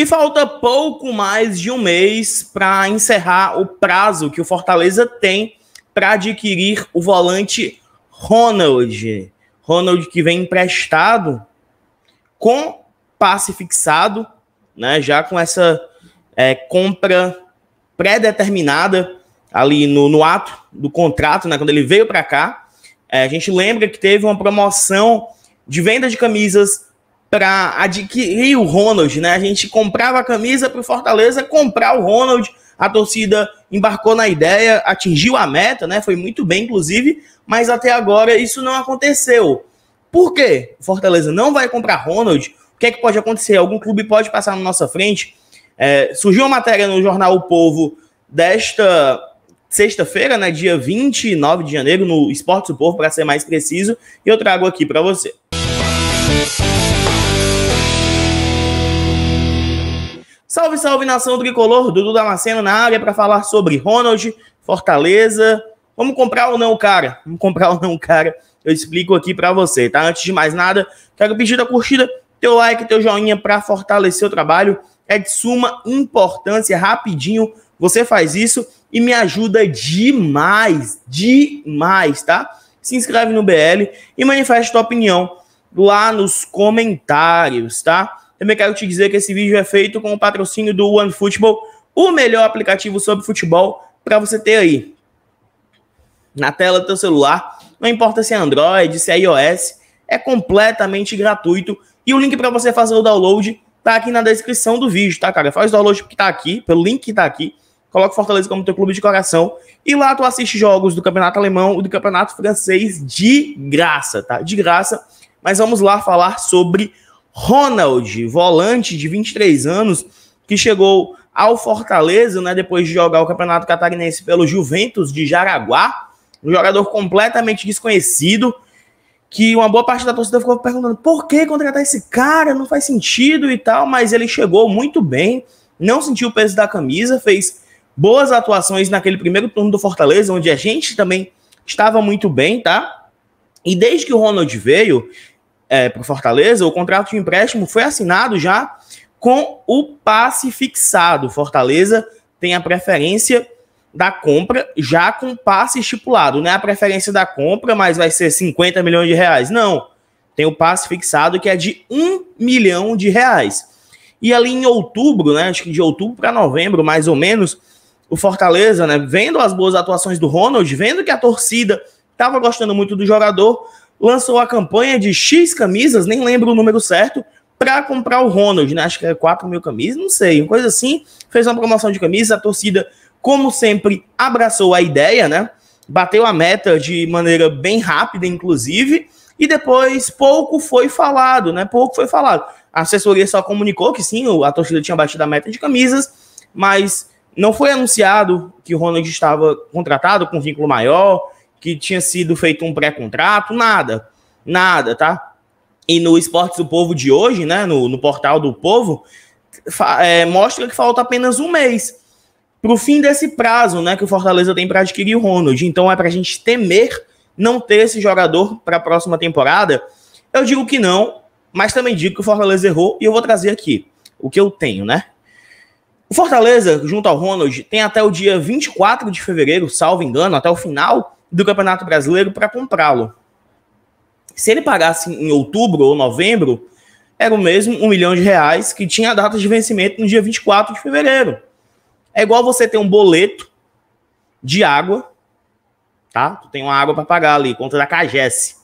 E falta pouco mais de um mês para encerrar o prazo que o Fortaleza tem para adquirir o volante Ronald. Ronald que vem emprestado com passe fixado, né? Já com essa é, compra pré-determinada ali no, no ato do contrato, né? Quando ele veio para cá, é, a gente lembra que teve uma promoção de venda de camisas para adquirir o Ronald, né? A gente comprava a camisa para o Fortaleza comprar o Ronald. A torcida embarcou na ideia, atingiu a meta, né? Foi muito bem, inclusive, mas até agora isso não aconteceu. Por quê? Fortaleza não vai comprar Ronald. O que é que pode acontecer? Algum clube pode passar na nossa frente. É, surgiu uma matéria no jornal O Povo desta sexta-feira, né, dia 29 de janeiro, no Esportes do Povo, para ser mais preciso, e eu trago aqui para você. Salve, salve nação tricolor, Dudu Damasceno na área para falar sobre Ronald, Fortaleza. Vamos comprar ou não, cara? Vamos comprar ou não, cara? Eu explico aqui para você, tá? Antes de mais nada, quero pedir a curtida, teu like, teu joinha para fortalecer o trabalho. É de suma importância, rapidinho você faz isso e me ajuda demais, demais, tá? Se inscreve no BL e manifesta tua opinião lá nos comentários, tá? Também quero te dizer que esse vídeo é feito com o patrocínio do OneFootball, o melhor aplicativo sobre futebol para você ter aí na tela do seu celular. Não importa se é Android, se é iOS, é completamente gratuito. E o link para você fazer o download tá aqui na descrição do vídeo, tá, cara? Faz o download que tá aqui, pelo link que tá aqui. Coloca Fortaleza como teu clube de coração. E lá tu assiste jogos do Campeonato Alemão e do Campeonato Francês de graça, tá? De graça. Mas vamos lá falar sobre Ronald, volante de 23 anos, que chegou ao Fortaleza, né, depois de jogar o Campeonato Catarinense pelo Juventus de Jaraguá, um jogador completamente desconhecido, que uma boa parte da torcida ficou perguntando por que contratar esse cara, não faz sentido e tal, mas ele chegou muito bem, não sentiu o peso da camisa, fez boas atuações naquele primeiro turno do Fortaleza, onde a gente também estava muito bem, tá? E desde que o Ronald veio, é, para o Fortaleza, o contrato de empréstimo foi assinado já com o passe fixado. Fortaleza tem a preferência da compra já com passe estipulado. Não é a preferência da compra, mas vai ser 50 milhões de reais. Não. Tem o passe fixado que é de 1 milhão de reais. E ali em outubro, né, acho que de outubro para novembro, mais ou menos, o Fortaleza, né, vendo as boas atuações do Ronald, vendo que a torcida estava gostando muito do jogador, lançou a campanha de X camisas, nem lembro o número certo, para comprar o Ronald, né? Acho que era é 4 mil camisas, não sei, uma coisa assim. Fez uma promoção de camisas, a torcida, como sempre, abraçou a ideia, né? Bateu a meta de maneira bem rápida, inclusive, e depois pouco foi falado, né? Pouco foi falado. A assessoria só comunicou que sim, a torcida tinha batido a meta de camisas, mas não foi anunciado que o Ronald estava contratado com vínculo maior, que tinha sido feito um pré-contrato, nada, nada, tá? E no Esportes do Povo de hoje, né, no, no portal do Povo, é, mostra que falta apenas um mês para o fim desse prazo, né, que o Fortaleza tem para adquirir o Ronald. Então é para a gente temer não ter esse jogador para a próxima temporada? Eu digo que não, mas também digo que o Fortaleza errou e eu vou trazer aqui o que eu tenho, né? O Fortaleza, junto ao Ronald, tem até o dia 24 de fevereiro, salvo engano, até o final do Campeonato Brasileiro para comprá-lo. Se ele pagasse em outubro ou novembro, era o mesmo um milhão de reais que tinha a data de vencimento no dia 24 de fevereiro. É igual você ter um boleto de água, tá? Tu tem uma água para pagar ali, conta da Cages,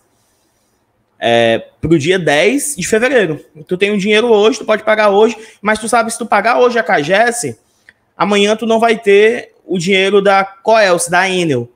É, pro dia 10 de fevereiro. Tu tem o um dinheiro hoje, tu pode pagar hoje, mas tu sabe se tu pagar hoje a Cages, amanhã tu não vai ter o dinheiro da Coelce, da Enel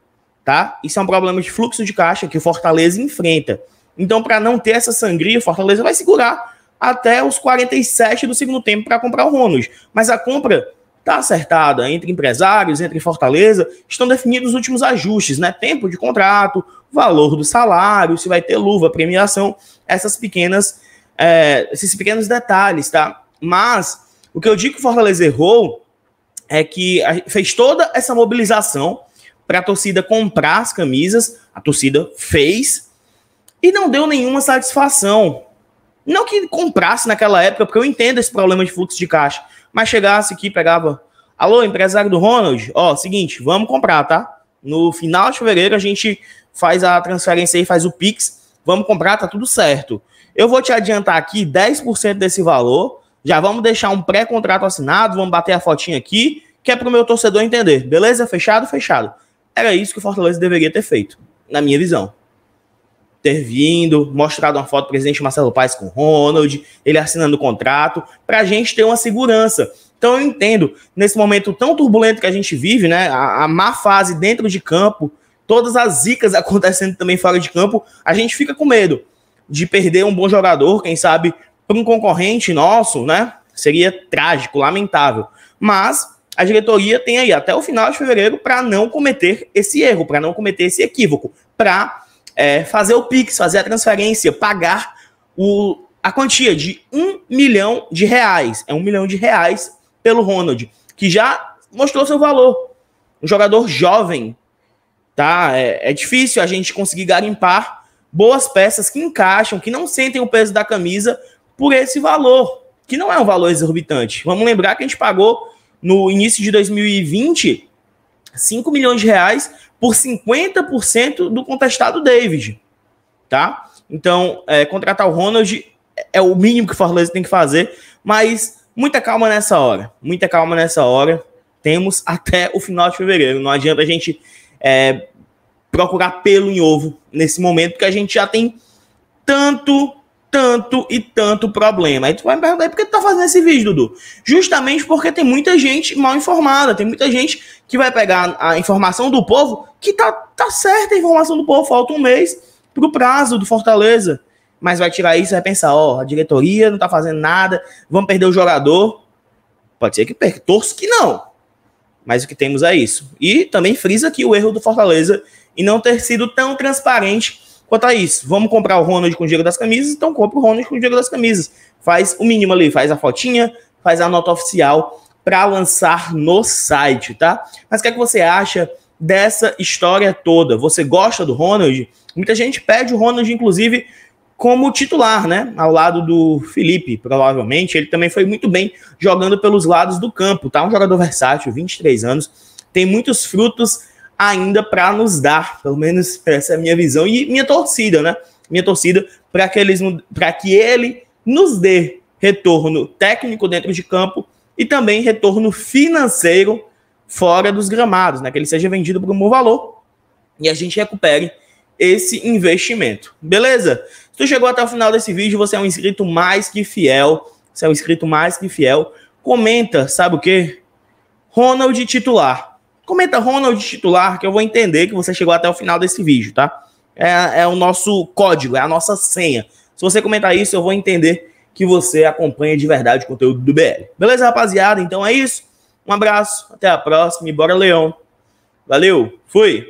tá? Isso é um problema de fluxo de caixa que o Fortaleza enfrenta. Então, para não ter essa sangria, o Fortaleza vai segurar até os 47 do segundo tempo para comprar o Ronald. Mas a compra está acertada entre empresários, entre Fortaleza, estão definidos os últimos ajustes, né? Tempo de contrato, valor do salário, se vai ter luva, premiação, essas pequenas, é, esses pequenos detalhes, tá? Mas o que eu digo que o Fortaleza errou é que fez toda essa mobilização para a torcida comprar as camisas. A torcida fez e não deu nenhuma satisfação. Não que comprasse naquela época, porque eu entendo esse problema de fluxo de caixa, mas chegasse aqui, pegava. Alô, empresário do Ronald, ó, seguinte, vamos comprar, tá? No final de fevereiro a gente faz a transferência aí, faz o Pix, vamos comprar, tá tudo certo. Eu vou te adiantar aqui 10% desse valor, já vamos deixar um pré-contrato assinado, vamos bater a fotinha aqui, que é pro meu torcedor entender. Beleza? Fechado? Fechado. Era isso que o Fortaleza deveria ter feito, na minha visão. Ter vindo, mostrado uma foto do presidente Marcelo Paes com o Ronald, ele assinando o contrato, para a gente ter uma segurança. Então eu entendo, nesse momento tão turbulento que a gente vive, né, a, a má fase dentro de campo, todas as zicas acontecendo também fora de campo, a gente fica com medo de perder um bom jogador, quem sabe para um concorrente nosso, né? Seria trágico, lamentável. Mas a diretoria tem aí até o final de fevereiro para não cometer esse erro, para não cometer esse equívoco, para é, fazer o PIX, fazer a transferência, pagar o, a quantia de um milhão de reais. É um milhão de reais pelo Ronald, que já mostrou seu valor. Um jogador jovem, tá? É, é difícil a gente conseguir garimpar boas peças que encaixam, que não sentem o peso da camisa por esse valor, que não é um valor exorbitante. Vamos lembrar que a gente pagou no início de 2020 5 milhões de reais por 50% do contestado David, tá? Então, é, contratar o Ronald é o mínimo que o Fortaleza tem que fazer, mas muita calma nessa hora, muita calma nessa hora. Temos até o final de fevereiro, não adianta a gente é, procurar pelo em ovo nesse momento, porque a gente já tem tanto tanto e tanto problema. Aí tu vai me perguntar, por que tu tá fazendo esse vídeo, Dudu? Justamente porque tem muita gente mal informada, tem muita gente que vai pegar a informação do povo, que tá, tá certa a informação do povo, falta um mês pro prazo do Fortaleza. Mas vai tirar isso e vai pensar, ó, oh, a diretoria não tá fazendo nada, vamos perder o jogador. Pode ser que perca, torço que não. Mas o que temos é isso. E também frisa aqui o erro do Fortaleza em não ter sido tão transparente quanto a isso, Vamos comprar o Ronald com o Diego das camisas, então compra o Ronald com o Diego das camisas. Faz o mínimo ali, faz a fotinha, faz a nota oficial para lançar no site, tá? Mas o que, é que você acha dessa história toda? Você gosta do Ronald? Muita gente pede o Ronald, inclusive, como titular, né? Ao lado do Felipe, provavelmente. Ele também foi muito bem jogando pelos lados do campo, tá? Um jogador versátil, 23 anos, tem muitos frutos ainda para nos dar. Pelo menos essa é a minha visão e minha torcida, né? Minha torcida para que, eles, que ele nos dê retorno técnico dentro de campo e também retorno financeiro fora dos gramados, né? Que ele seja vendido por um bom valor e a gente recupere esse investimento. Beleza? Se tu chegou até o final desse vídeo, você é um inscrito mais que fiel. Você é um inscrito mais que fiel. Comenta, sabe o quê? Ronald titular. Comenta Ronald titular, que eu vou entender que você chegou até o final desse vídeo, tá? É, é o nosso código, é a nossa senha. Se você comentar isso, eu vou entender que você acompanha de verdade o conteúdo do BL. Beleza, rapaziada? Então é isso. Um abraço, até a próxima e bora, Leão. Valeu, fui!